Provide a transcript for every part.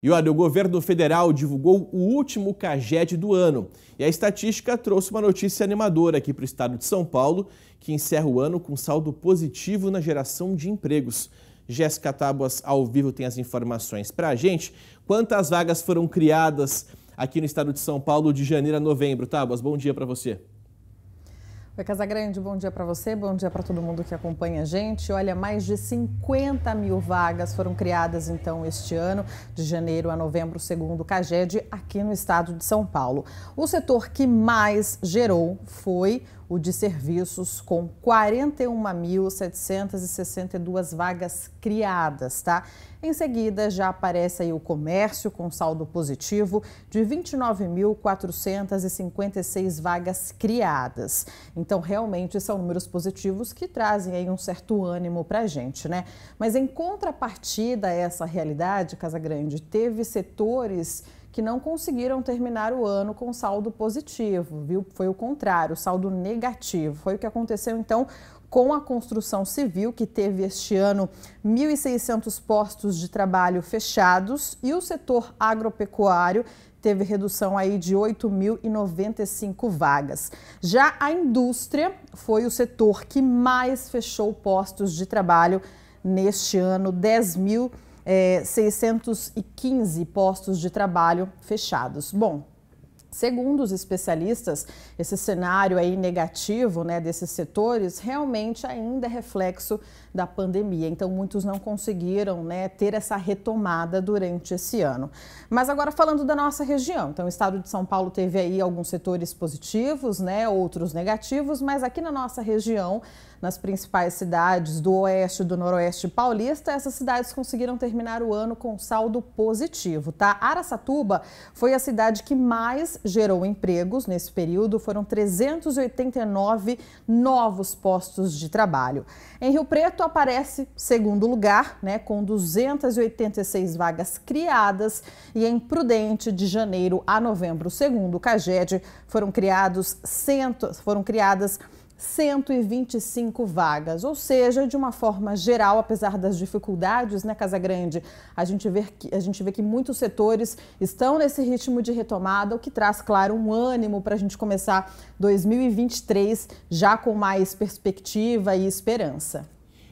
E olha, o governo federal divulgou o último CAGED do ano. E a estatística trouxe uma notícia animadora aqui para o estado de São Paulo, que encerra o ano com saldo positivo na geração de empregos. Jéssica Tábuas, ao vivo, tem as informações para a gente. Quantas vagas foram criadas aqui no estado de São Paulo de janeiro a novembro? Tábuas, bom dia para você. Oi, Casagrande, bom dia para você, bom dia para todo mundo que acompanha a gente. Olha, mais de 50 mil vagas foram criadas então este ano, de janeiro a novembro, segundo o CAGED, aqui no estado de São Paulo. O setor que mais gerou foi o de serviços com 41.762 vagas criadas, tá? Em seguida, já aparece aí o comércio com saldo positivo de 29.456 vagas criadas. Então, realmente são números positivos que trazem aí um certo ânimo para gente, né? Mas em contrapartida a essa realidade, Casa Grande teve setores que não conseguiram terminar o ano com saldo positivo, viu? Foi o contrário, saldo negativo. Foi o que aconteceu então com a construção civil, que teve este ano 1.600 postos de trabalho fechados, e o setor agropecuário teve redução aí de 8.095 vagas. Já a indústria foi o setor que mais fechou postos de trabalho neste ano, 10.000 é, 615 postos de trabalho fechados. Bom, Segundo os especialistas, esse cenário aí negativo né, desses setores realmente ainda é reflexo da pandemia. Então, muitos não conseguiram né, ter essa retomada durante esse ano. Mas agora falando da nossa região. Então, o estado de São Paulo teve aí alguns setores positivos, né, outros negativos, mas aqui na nossa região, nas principais cidades do oeste e do noroeste paulista, essas cidades conseguiram terminar o ano com saldo positivo. Tá? Araçatuba foi a cidade que mais gerou empregos. Nesse período, foram 389 novos postos de trabalho. Em Rio Preto, aparece segundo lugar, né, com 286 vagas criadas. E em Prudente, de janeiro a novembro, segundo o CAGED, foram, criados cento, foram criadas 125 vagas, ou seja, de uma forma geral, apesar das dificuldades, né, Casa Grande, a gente vê que, a gente vê que muitos setores estão nesse ritmo de retomada, o que traz, claro, um ânimo para a gente começar 2023 já com mais perspectiva e esperança.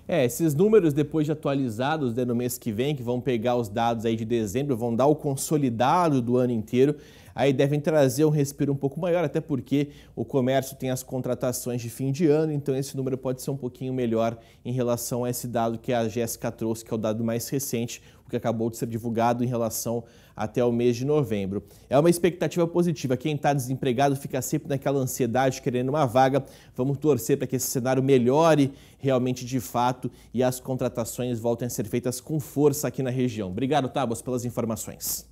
É, esses números depois de atualizados né, no mês que vem, que vão pegar os dados aí de dezembro, vão dar o consolidado do ano inteiro aí devem trazer um respiro um pouco maior, até porque o comércio tem as contratações de fim de ano, então esse número pode ser um pouquinho melhor em relação a esse dado que a Jéssica trouxe, que é o dado mais recente, o que acabou de ser divulgado em relação até o mês de novembro. É uma expectativa positiva. Quem está desempregado fica sempre naquela ansiedade, querendo uma vaga. Vamos torcer para que esse cenário melhore realmente de fato e as contratações voltem a ser feitas com força aqui na região. Obrigado, Tabos, pelas informações.